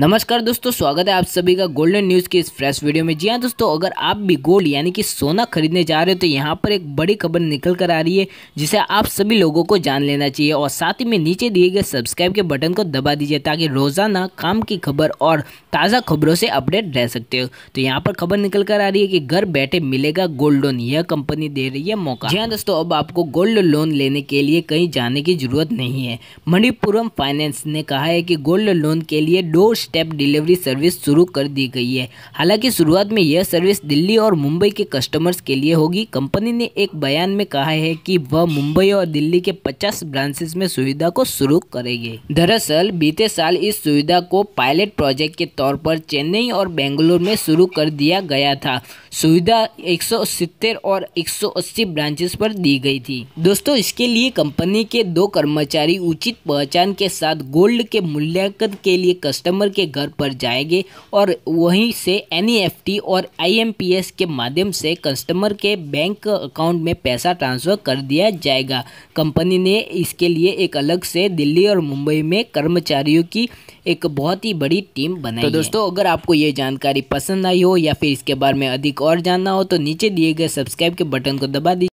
नमस्कार दोस्तों स्वागत है आप सभी का गोल्डन न्यूज़ की इस फ्रेश वीडियो में जी हाँ दोस्तों अगर आप भी गोल्ड यानी कि सोना खरीदने जा रहे हो तो यहाँ पर एक बड़ी खबर निकल कर आ रही है जिसे आप सभी लोगों को जान लेना चाहिए और साथ ही में नीचे दिए गए सब्सक्राइब के बटन को दबा दीजिए ताकि रोज़ाना काम की खबर और ताज़ा खबरों से अपडेट रह सकते हो तो यहाँ पर खबर निकल कर आ रही है कि घर बैठे मिलेगा गोल्ड लोन यह कंपनी दे रही है मौका जी हाँ दोस्तों अब आपको गोल्ड लोन लेने के लिए कहीं जाने की जरूरत नहीं है मणिपुरम फाइनेंस ने कहा है कि गोल्ड लोन के लिए डोर स्टेप डिलीवरी सर्विस शुरू कर दी गई है हालांकि शुरुआत में यह सर्विस दिल्ली और मुंबई के कस्टमर्स के लिए होगी कंपनी ने एक बयान में कहा है कि वह मुंबई और दिल्ली के 50 ब्रांचेस में सुविधा को शुरू करेगी दरअसल बीते साल इस सुविधा को पायलट प्रोजेक्ट के तौर पर चेन्नई और बेंगलुरु में शुरू कर दिया गया था सुविधा एक और एक ब्रांचेस पर दी गई थी दोस्तों इसके लिए कंपनी के दो कर्मचारी उचित पहचान के साथ गोल्ड के मूल्यांकन के लिए कस्टमर के घर पर जाएंगे और वहीं से एन e और आई के माध्यम से कस्टमर के बैंक अकाउंट में पैसा ट्रांसफ़र कर दिया जाएगा कंपनी ने इसके लिए एक अलग से दिल्ली और मुंबई में कर्मचारियों की एक बहुत ही बड़ी टीम बनाई तो दोस्तों अगर आपको ये जानकारी पसंद आई हो या फिर इसके बारे में अधिक और जानना हो तो नीचे दिए गए सब्सक्राइब के बटन को दबा दीजिए